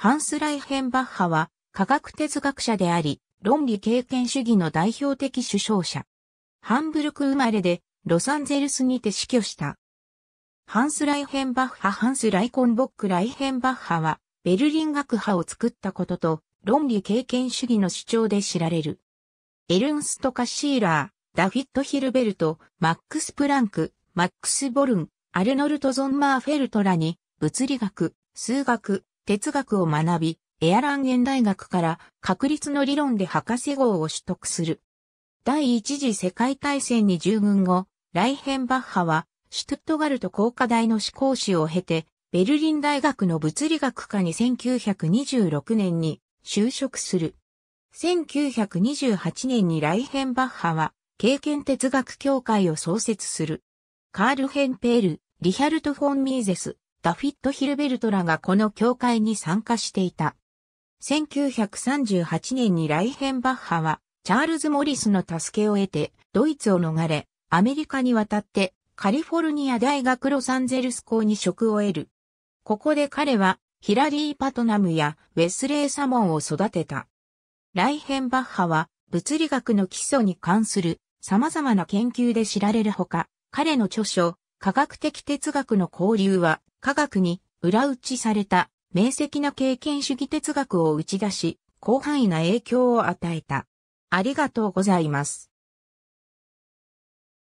ハンス・ライヘンバッハは科学哲学者であり、論理経験主義の代表的首相者。ハンブルク生まれで、ロサンゼルスにて死去した。ハンス・ライヘンバッハ、ハンス・ライコンボック・ライヘンバッハは、ベルリン学派を作ったことと、論理経験主義の主張で知られる。エルンスト・カシーラー、ダフィット・ヒルベルト、マックス・プランク、マックス・ボルン、アルノルト・ゾンマーフェルトらに、物理学、数学、哲学を学び、エアランゲン大学から確率の理論で博士号を取得する。第一次世界大戦に従軍後、ライヘンバッハは、シュトゥットガルト工科大の志向士を経て、ベルリン大学の物理学科に1926年に就職する。1928年にライヘンバッハは、経験哲学協会を創設する。カール・ヘンペール、リヒャルト・フォン・ミーゼス、ダフィット・ヒルベルトらがこの教会に参加していた。1938年にライヘンバッハは、チャールズ・モリスの助けを得て、ドイツを逃れ、アメリカに渡って、カリフォルニア大学ロサンゼルス校に職を得る。ここで彼は、ヒラリー・パトナムやウェスレー・サモンを育てた。ライヘンバッハは、物理学の基礎に関する様々な研究で知られるほか、彼の著書、科学的哲学の交流は、科学に裏打ちされた明晰な経験主義哲学を打ち出し、広範囲な影響を与えた。ありがとうございます。